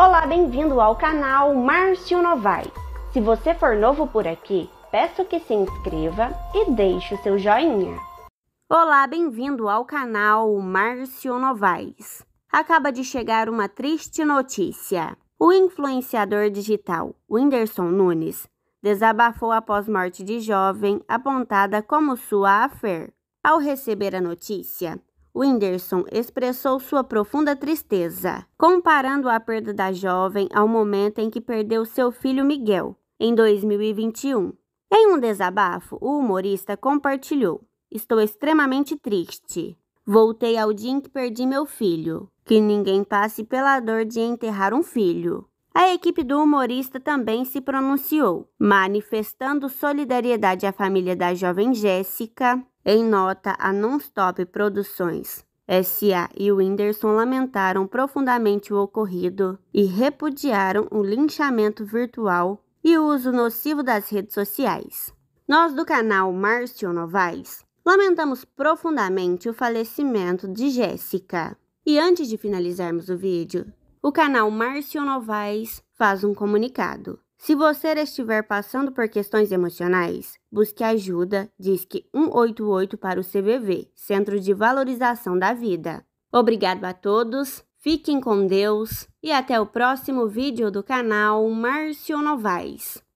Olá, bem-vindo ao canal Márcio Novaes. Se você for novo por aqui, peço que se inscreva e deixe o seu joinha. Olá, bem-vindo ao canal Márcio Novaes. Acaba de chegar uma triste notícia. O influenciador digital Whindersson Nunes desabafou após morte de jovem apontada como sua affair. Ao receber a notícia, Whindersson expressou sua profunda tristeza, comparando a perda da jovem ao momento em que perdeu seu filho Miguel, em 2021. Em um desabafo, o humorista compartilhou: Estou extremamente triste. Voltei ao dia em que perdi meu filho. Que ninguém passe pela dor de enterrar um filho. A equipe do humorista também se pronunciou, manifestando solidariedade à família da jovem Jéssica, em nota, a Nonstop Produções S.A. e Whindersson lamentaram profundamente o ocorrido e repudiaram o linchamento virtual e o uso nocivo das redes sociais. Nós do canal Márcio Novaes lamentamos profundamente o falecimento de Jéssica. E antes de finalizarmos o vídeo, o canal Márcio Novaes faz um comunicado. Se você estiver passando por questões emocionais, busque ajuda, disque 188 para o CVV, Centro de Valorização da Vida. Obrigado a todos, fiquem com Deus e até o próximo vídeo do canal Márcio Novaes.